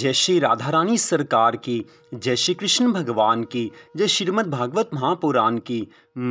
जय श्री राधा रानी सरकार की जय श्री कृष्ण भगवान की जय श्रीमद् भागवत महापुराण की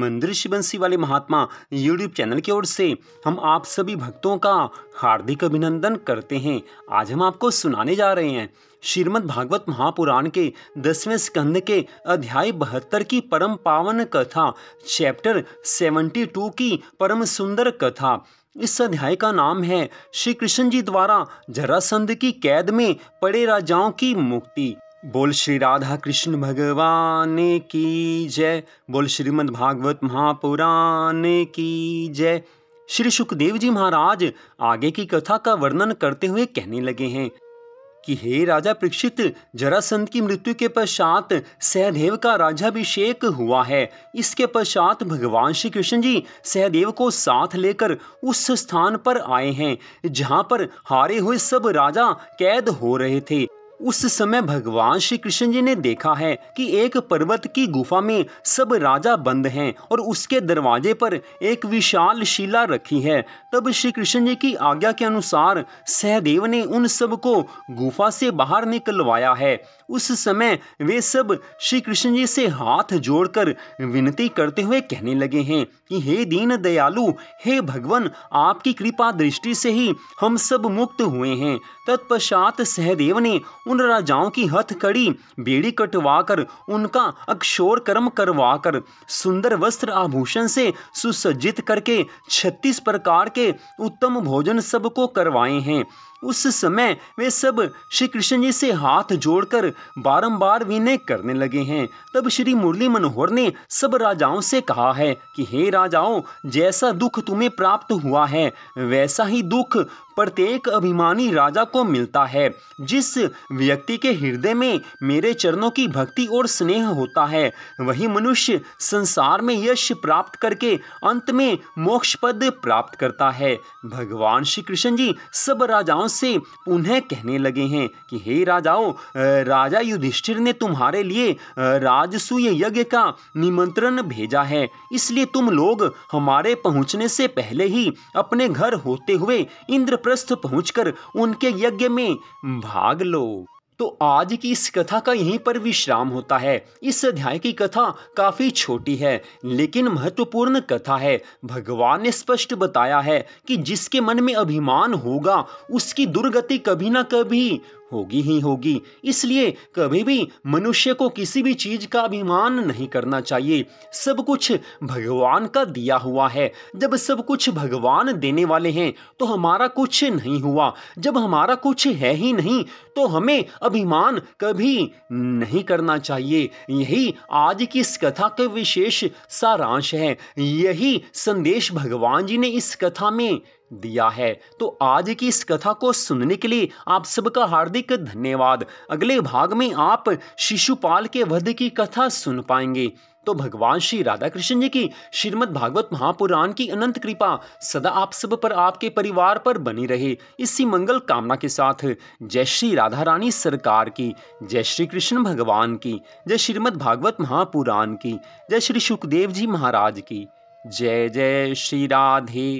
मंदिर शिवंशी वाले महात्मा यूट्यूब चैनल की ओर से हम आप सभी भक्तों का हार्दिक अभिनंदन करते हैं आज हम आपको सुनाने जा रहे हैं श्रीमद् भागवत महापुराण के दसवें स्कंद के अध्याय बहत्तर की परम पावन कथा चैप्टर सेवेंटी टू की परम सुंदर कथा इस अध्याय का नाम है श्री कृष्ण जी द्वारा जरासंध की कैद में पड़े राजाओं की मुक्ति बोल श्री राधा कृष्ण भगवान की जय बोल श्रीमद् भागवत महापुराण की जय श्री सुखदेव जी महाराज आगे की कथा का वर्णन करते हुए कहने लगे हैं कि हे राजा प्रक्षित जरासंध की मृत्यु के पश्चात सहदेव का राजाभिषेक हुआ है इसके पश्चात भगवान श्री कृष्ण जी सहदेव को साथ लेकर उस स्थान पर आए हैं जहां पर हारे हुए सब राजा कैद हो रहे थे उस समय भगवान श्री कृष्ण जी ने देखा है कि एक पर्वत की गुफा में सब राजा बंद हैं और उसके दरवाजे पर एक विशाल शिला रखी है तब श्री कृष्ण जी की आज्ञा के अनुसार सहदेव ने उन सब को गुफा से बाहर निकलवाया है उस समय वे सब श्री कृष्ण जी से हाथ जोड़कर विनती करते हुए कहने लगे हैं कि हे दीन दयालु हे भगवान आपकी कृपा दृष्टि से ही हम सब मुक्त हुए हैं तत्पश्चात सहदेव ने उन राजाओं की हथकड़ी बेड़ी कटवाकर उनका अक्षोर कर्म करवाकर सुंदर वस्त्र आभूषण से सुसज्जित करके छत्तीस प्रकार के उत्तम भोजन सबको करवाए हैं उस समय वे सब श्री कृष्ण जी से हाथ जोड़कर बारंबार विनय करने लगे हैं तब श्री मुरली मनोहर ने सब राजाओं से कहा है कि हे राजाओं जैसा दुख तुम्हें प्राप्त हुआ है वैसा ही दुख प्रत्येक अभिमानी राजा को मिलता है जिस व्यक्ति के हृदय में मेरे चरणों की भक्ति और स्नेह होता है वही मनुष्य संसार में यश प्राप्त करके अंत में मोक्ष पद प्राप्त करता है भगवान श्री कृष्ण जी सब राजाओं से पुनः कहने लगे हैं कि हे राजाओं राजा युधिष्ठिर ने तुम्हारे लिए राजसूय यज्ञ का निमंत्रण भेजा है इसलिए तुम लोग हमारे पहुंचने से पहले ही अपने घर होते हुए इंद्रप्रस्थ पहुंचकर उनके यज्ञ में भाग लो तो आज की इस कथा का यहीं पर विश्राम होता है इस अध्याय की कथा काफ़ी छोटी है लेकिन महत्वपूर्ण कथा है भगवान ने स्पष्ट बताया है कि जिसके मन में अभिमान होगा उसकी दुर्गति कभी ना कभी होगी ही होगी इसलिए कभी भी मनुष्य को किसी भी चीज का अभिमान नहीं करना चाहिए सब कुछ भगवान का दिया हुआ है जब सब कुछ भगवान देने वाले हैं तो हमारा कुछ नहीं हुआ जब हमारा कुछ है ही नहीं तो हमें अभिमान कभी नहीं करना चाहिए यही आज की इस कथा का विशेष सारांश है यही संदेश भगवान जी ने इस कथा में दिया है तो आज की इस कथा को सुनने के लिए आप सबका हार्दिक धन्यवाद अगले भाग में आप शिशुपाल के वध की कथा सुन पाएंगे तो भगवान श्री राधा कृष्ण जी की श्रीमद् भागवत महापुराण की अनंत कृपा सदा आप सब पर आपके परिवार पर बनी रहे इसी मंगल कामना के साथ जय श्री राधा रानी सरकार की जय श्री कृष्ण भगवान की जय श्रीमद् भागवत महापुराण की जय श्री सुखदेव जी महाराज की जय जय श्री राधे